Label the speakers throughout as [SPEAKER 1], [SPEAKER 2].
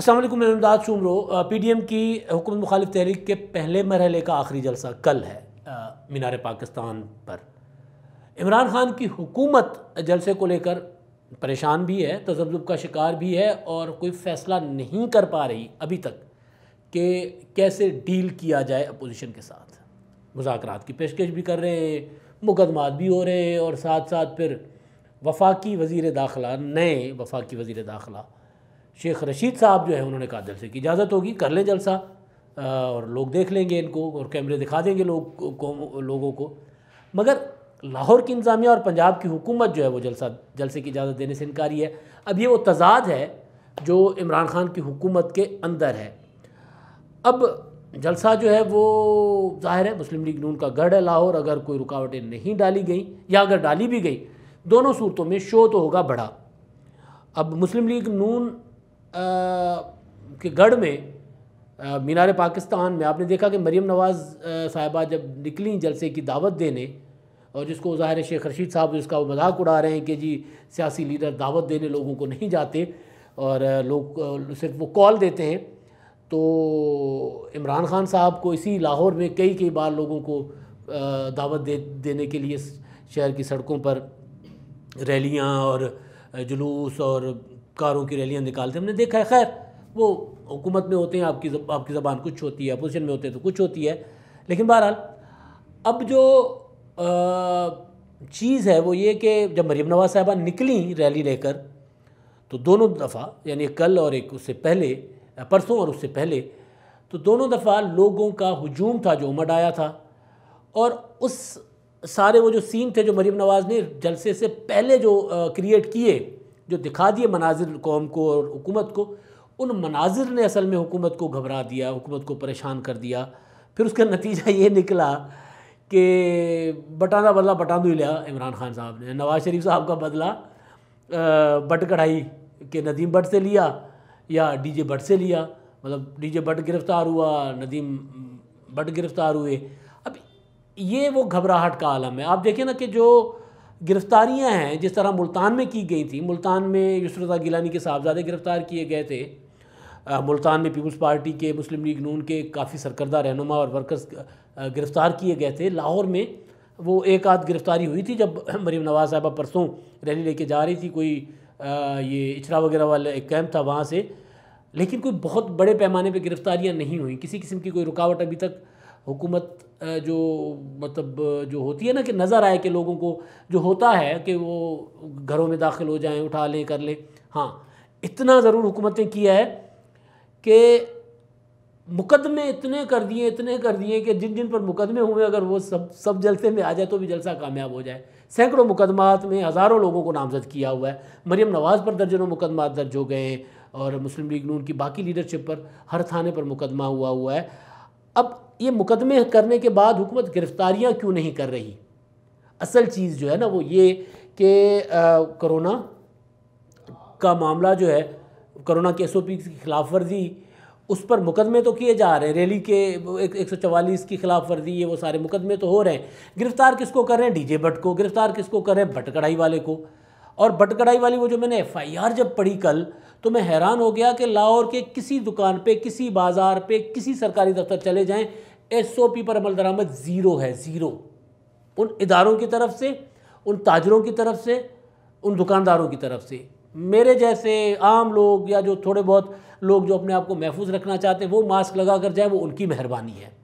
[SPEAKER 1] असलम इमदाद सुमरो P D M की हुकूमत मुखालिफ तहरीक के पहले मरहले का आखिरी जलसा कल है मीनार पाकिस्तान पर इमरान खान की हुकूमत जलसे को लेकर परेशान भी है तजब्जुब का शिकार भी है और कोई फैसला नहीं कर पा रही अभी तक कि कैसे डील किया जाए अपोजिशन के साथ मुजाकर की पेशकश भी कर रहे हैं मुकदमात भी हो रहे हैं और साथ साथ फिर वफाकी वज़ी दाखिला नए वफाकी वज़ी दाखिला शेख रशीद साहब जो है उन्होंने कहा जलसे की इजाज़त होगी कर लें जलसा और लोग देख लेंगे इनको और कैमरे दिखा देंगे लोग को लोगों को मगर लाहौर की इंतज़ामिया और पंजाब की हुकूमत जो है वो जलसा जलसे की इजाज़त देने से इनकारी है अब ये वो तजाद है जो इमरान ख़ान की हुकूमत के अंदर है अब जलसा जो है वो जाहिर है मुस्लिम लीग नून का गढ़ है लाहौर अगर कोई रुकावटें नहीं डाली गई या अगर डाली भी गई दोनों सूरतों में शो तो होगा बड़ा अब मुस्लिम लीग नून के गढ़ में मीनार पाकिस्तान में आपने देखा कि मरीम नवाज़ साहिबा जब निकली जलसे की दावत देने और जिसको ज़ाहिर शेख रशीद साहब जिसका वो मजाक उड़ा रहे हैं कि जी सियासी लीडर दावत देने लोगों को नहीं जाते और लोग सिर्फ वो कॉल देते हैं तो इमरान खान साहब को इसी लाहौर में कई कई बार लोगों को दावत दे देने के लिए शहर की सड़कों पर रैलियाँ और जुलूस और कारों की रैलियाँ निकालते हमने देखा है खैर वो हुकूमत में होते हैं आपकी जब, आपकी ज़बान कुछ होती है अपोजिशन में होते हैं तो कुछ होती है लेकिन बहरहाल अब जो चीज़ है वो ये कि जब मरीम नवाज साहबा निकली रैली लेकर तो दोनों दफ़ा यानी कल और एक उससे पहले परसों और उससे पहले तो दोनों दफ़ा लोगों का हजूम था जो उमड़ आया था और उस सारे वो जो सीन थे जो मरीम नवाज़ ने जलसे से पहले जो क्रिएट किए जो दिखा दिए मनाजिर कौम को और हुकूमत को उन मनाजिर ने असल में हुकूमत को घबरा दिया हुकूमत को परेशान कर दिया फिर उसका नतीजा ये निकला कि बटाना बदला बटानू तो लिया इमरान खान साहब ने नवाज़ शरीफ साहब का बदला बट कढ़ाई के नदीम बट से लिया या डीजे बट से लिया मतलब डीजे बट गिरफ़्तार हुआ नदीम बट गिरफ़्तार हुए अब ये वो घबराहट का आलम है आप देखें ना कि जो गिरफ़्तारियाँ हैं जिस तरह मुल्तान में की गई थी मुल्तान में यूसरता गिलानी के साहबजादे गिरफ़्तार किए गए थे आ, मुल्तान में पीपल्स पार्टी के मुस्लिम लीग नून के काफ़ी सरकर्दा रहनुमा और वर्कर्स गिरफ़्तार किए गए थे लाहौर में वो एक आध गिरफ़्तारी हुई थी जब मरीम नवाज़ साहबा परसों रैली लेके जा रही थी कोई आ, ये इचरा वगैरह वाला एक कैंप था वहाँ से लेकिन कोई बहुत बड़े पैमाने पर गिरफ़्तारियाँ नहीं हुई किसी किस्म की कोई रुकावट अभी तक हुकूमत जो मतलब जो होती है ना कि नज़र आए कि लोगों को जो होता है कि वो घरों में दाखिल हो जाएं उठा लें कर लें हाँ इतना ज़रूर हुकूमत ने किया है कि मुकदमे इतने कर दिए इतने कर दिए कि जिन जिन पर मुकदमे हुए अगर वो सब सब जलसे में आ जाए तो भी जलसा कामयाब हो जाए सैकड़ों मुकदमात में हज़ारों लोगों को नामजद किया हुआ है मरियम नवाज़ पर दर्जनों मुकदमा दर्ज हो गए हैं और मुस्लिम लीग नून की बाकी लीडरशिप पर हर थाने पर मुकदमा हुआ हुआ है अब ये मुकदमे करने के बाद हुकूमत गिरफ़्तारियाँ क्यों नहीं कर रही असल चीज़ जो है ना वो ये कि करोना का मामला जो है करोना के एस ओ पी की खिलाफ वर्जी उस पर मुकदमे तो किए जा रहे हैं रैली के एक, एक सौ चवालीस की खिलाफ वर्जी ये वो सारे मुकदमे तो हो रहे हैं गिरफ़्तार किसको कर रहे हैं डी जे भट्ट को गिरफ़्तार किसको कर रहे हैं भट्ट कढ़ाई वाले को और बटकड़ाई वाली वो जो मैंने एफआईआर जब पढ़ी कल तो मैं हैरान हो गया कि लाहौर के किसी दुकान पे किसी बाज़ार पे किसी सरकारी दफ्तर चले जाएं एसओपी पर अमल दरामद ज़ीरो है ज़ीरो उन इदारों की तरफ से उन ताजरों की तरफ से उन दुकानदारों की तरफ से मेरे जैसे आम लोग या जो थोड़े बहुत लोग जो अपने आप को महफूज रखना चाहते हैं वो मास्क लगा कर जाए वो उनकी मेहरबानी है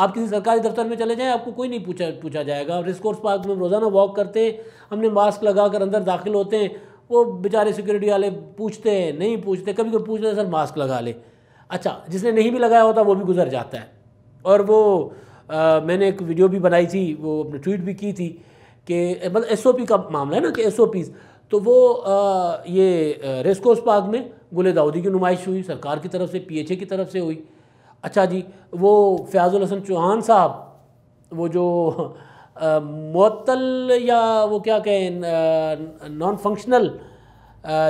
[SPEAKER 1] आप किसी सरकारी दफ्तर में चले जाएं आपको कोई नहीं पूछा पूछा जाएगा और रिस्कोर्स पार्क में रोज़ाना वॉक करते हैं हमने मास्क लगा कर अंदर दाखिल होते हैं वो बेचारे सिक्योरिटी वाले पूछते हैं नहीं पूछते कभी कभी पूछते सर मास्क लगा ले अच्छा जिसने नहीं भी लगाया होता वो भी गुजर जाता है और वो आ, मैंने एक वीडियो भी बनाई थी वो अपने ट्वीट भी की थी कि मतलब एस का मामला है ना कि एस तो वो आ, ये रेस्कोर्स पार्क में गुले दाऊदी की नुमाइश हुई सरकार की तरफ से पीएचए की तरफ से हुई अच्छा जी वो फ़याज़ुल हसन चौहान साहब वो जो मअतल या वो क्या कहें नॉन फंक्शनल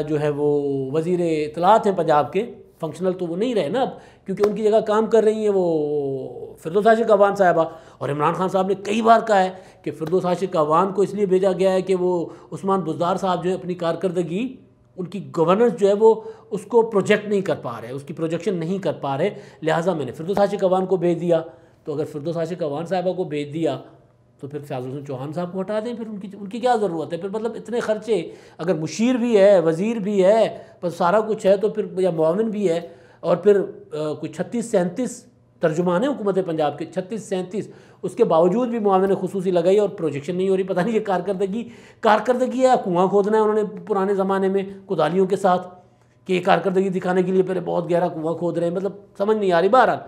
[SPEAKER 1] जो है वो वज़ी इतलात हैं पंजाब के फंक्शनल तो वो नहीं रहे ना अब क्योंकि उनकी जगह काम कर रही हैं वो फिरदोस हाशिक अवान साहबा और इमरान खान साहब ने कई बार कहा है कि फिरदोस हाशिक अवान को इसलिए भेजा गया है कि वो उस्मान बुजदार साहब जो है अपनी कारकर्दगी उनकी गवर्नेंस जो है वो उसको प्रोजेक्ट नहीं कर पा रहे उसकी प्रोजेक्शन नहीं कर पा रहे लिहाजा मैंने फिरदो साशिक अवान को भेज दिया तो अगर फिरदो साशिक अवान साहबा को भेज दिया तो फिर फयाज हुसैन चौहान साहब को हटा दें फिर उनकी उनकी क्या ज़रूरत है फिर मतलब इतने खर्चे अगर मुशीर भी है वज़ीर भी है पर सारा कुछ है तो फिर या मामिन भी है और फिर कुछ छत्तीस सैंतीस तर्जुमान है हुकूमत पंजाब के छत्तीस सैंतीस उसके बावजूद भी मुआवन खसूसी लगाई और प्रोजेक्शन नहीं हो रही पता नहीं ये कारकर्दगी कारकर्दगी है कुआँ खोदना है उन्होंने पुराने ज़माने में कुदालियों के साथ कि ये कारकर्दगी दिखाने के लिए पहले बहुत गहरा कुआँ खोद रहे हैं मतलब समझ नहीं आ रही बहरहाल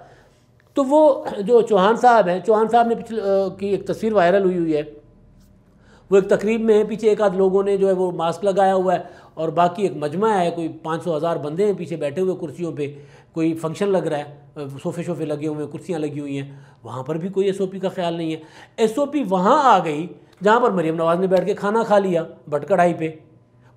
[SPEAKER 1] तो वो जो चौहान साहब हैं चौहान साहब ने पिछले की एक तस्वीर वायरल हुई हुई है वो एक तकरीब में है पीछे एक आध लोगों ने जो है वो मास्क लगाया हुआ है और बाकी एक मजमा है कोई पाँच सौ हज़ार बंदे हैं पीछे बैठे हुए कुर्सियों पे कोई फंक्शन लग रहा है सोफे शोफे लगे हुए हैं कुर्सियाँ लगी हुई हैं वहाँ पर भी कोई एस का ख्याल नहीं है एस ओ पी वहाँ आ गई जहाँ पर मरीम नवाज़ ने बैठ के खाना खा लिया बट कढ़ाई पर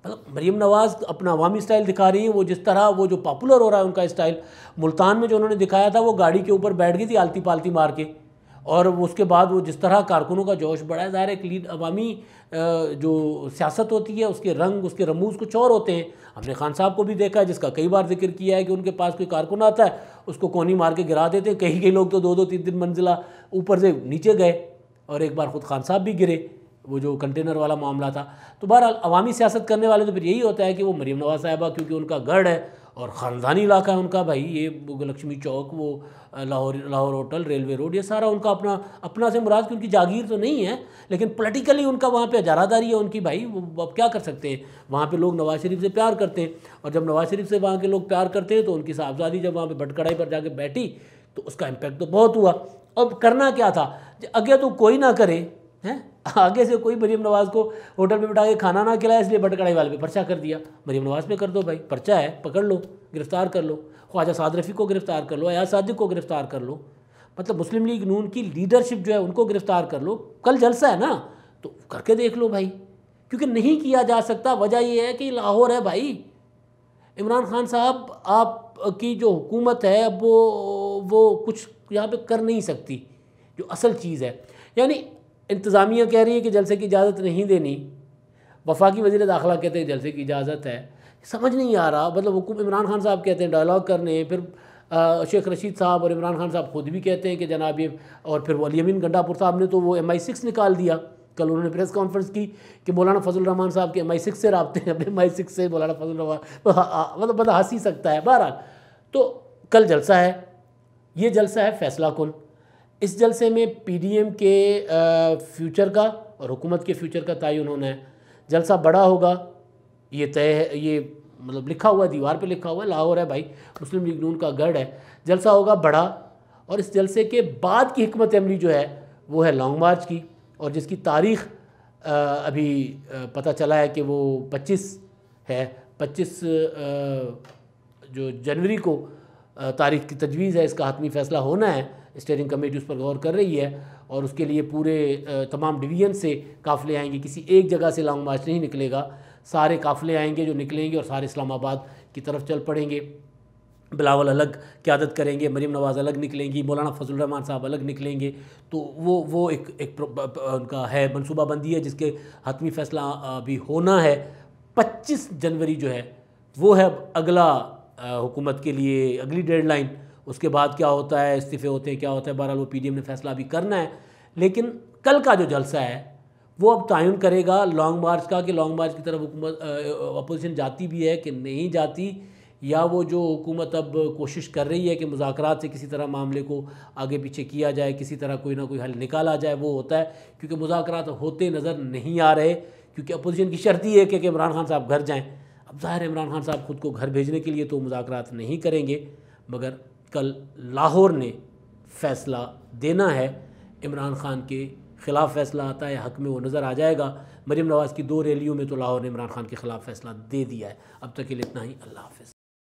[SPEAKER 1] मतलब मरीम नवाज़ अपना अवामी स्टाइल दिखा रही है वो जिस तरह वो जो पॉपुलर हो रहा है उनका स्टाइल मुल्तान में जो उन्होंने दिखाया था वो गाड़ी के ऊपर बैठ गई थी आलती पालती मार के और उसके बाद वो जिस तरह कारकुनों का जोश बढ़ा है ज़ाहिर है लीड अवामी जो सियासत होती है उसके रंग उसके रमूज कुछ और होते हैं हमने खान साहब को भी देखा है जिसका कई बार जिक्र किया है कि उनके पास कोई कारकुन आता है उसको कोनी मार के गिरा देते हैं कहीं कई लोग तो दो दो तीन तीन मंजिला ऊपर से नीचे गए और एक बार खुद खान साहब भी गिरे वो जो कंटेनर वाला मामला था तो बहरहाल अवामी सियासत करने वाले तो फिर यही होता है कि वो मरीम नवाज साहिबा क्योंकि उनका गढ़ है और ख़ानदानी इलाका है उनका भाई ये लक्ष्मी चौक वो Lahore Lahore hotel railway road ये सारा उनका अपना अपना से मुराद की उनकी जागीर तो नहीं है लेकिन पोलिटिकली उनका वहाँ पर अजारादारी है उनकी भाई वो अब क्या कर सकते हैं वहाँ पर लोग नवाज शरीफ से प्यार करते हैं और जब नवाज शरीफ से वहाँ के लोग प्यार करते हैं तो उनकी साहबजादी जब वहाँ पर भटकड़ाई पर जाके बैठी तो उसका इम्पेक्ट तो बहुत हुआ अब करना क्या था अगर तो कोई ना करे हैं आगे से कोई मरीम नवाज़ को होटल में बिठा के खाना ना खिलाया इसलिए बटर कढ़ाई वाले पे पर्चा कर दिया मरीम नवाज़ पे कर दो भाई पर्चा है पकड़ लो गिरफ़्तार कर लो ख्वाजा साद रफ़ी को गिरफ़्तार कर लो अयाज सादिक को गिरफ़्तार कर लो मतलब मुस्लिम लीग नून की लीडरशिप जो है उनको गिरफ़्तार कर लो कल जलसा है ना तो करके देख लो भाई क्योंकि नहीं किया जा सकता वजह यह है कि लाहौर है भाई इमरान खान साहब आप की जो हुकूमत है वो वो कुछ यहाँ पे कर नहीं सकती जो असल चीज़ है यानी इंतज़ामिया कह रही है कि जलसे की इजाज़त नहीं देनी वफाकी वजीर दाखिला कहते हैं जलसे की इजाज़त है समझ नहीं आ रहा मतलब हुकूम इमरान खान साहब कहते हैं डायलॉग करने फिर शेख रशीद साहब और इमरान खान साहब खुद भी कहते हैं कि जनाब ये और फिर अलीमिन गंडापुर साहब ने तो वो एम आई सिक्स निकाल दिया कल उन्होंने प्रेस कॉन्फ्रेंस की कि मौलाना फजल रहमान साहब के एम आई सिक्स से रबते हैं एम आई सिक्स से मौलाना फजल रहमान तो मतलब बंदा ही सकता है बहरहाल तो कल जलसा है ये जलसा है फैसला कुल इस जलसे में पीडीएम के फ्यूचर का और हुकूमत के फ्यूचर का तयन होना है जलसा बड़ा होगा ये तय है ये मतलब लिखा हुआ है दीवार पे लिखा हुआ है लाहौर है भाई मुस्लिम लीग नून का गढ़ है जलसा होगा बड़ा और इस जलसे के बाद की हमत अमली जो है वो है लॉन्ग मार्च की और जिसकी तारीख अभी पता चला है कि वो पच्चीस है पच्चीस जो जनवरी को तारीख की तजवीज़ है इसका हतमी फ़ैसला होना है स्टेयरिंग कमेटी उस पर गौर कर रही है और उसके लिए पूरे तमाम डिवीजन से काफ़िले आएंगे किसी एक जगह से लॉन्ग मार्च नहीं निकलेगा सारे काफ़िले आएंगे जो निकलेंगे और सारे इस्लामाबाद की तरफ चल पड़ेंगे बिलावल अलग क्यादत करेंगे मरीम नवाज़ अलग निकलेंगी मौलाना फजल रहमान साहब अलग निकलेंगे तो वो वो एक एक उनका है मनसूबाबंदी है जिसके हतमी फ़ैसला भी होना है 25 जनवरी जो है वो है अगला हुकूमत के लिए अगली डेडलाइन उसके बाद क्या होता है इस्तीफ़े होते हैं क्या होता है बहरहाल वो पी ने फैसला अभी करना है लेकिन कल का जो जलसा है वो अब तयन करेगा लॉन्ग मार्च का कि लॉन्ग मार्च की तरफ अपोजिशन जाती भी है कि नहीं जाती या वो जो हुकूमत अब कोशिश कर रही है कि मुजाकर से किसी तरह मामले को आगे पीछे किया जाए किसी तरह कोई ना कोई हल निकाला जाए वो होता है क्योंकि मुजाकर होते नज़र नहीं आ रहे क्योंकि अपोजिशन की शर्त ही है कि इमरान खान साहब घर जाएँ अब ज़ाहिर इमरान खान साहब खुद को घर भेजने के लिए तो मुजाकर नहीं करेंगे मगर कल लाहौर ने फैसला देना है इमरान खान के ख़िलाफ़ फैसला आता है हक में वो नज़र आ जाएगा मरीम नवाज़ की दो रैलियों में तो लाहौर ने इमरान खान के ख़िलाफ़ फैसला दे दिया है अब तक के लिए इतना ही अल्लाह हाफ़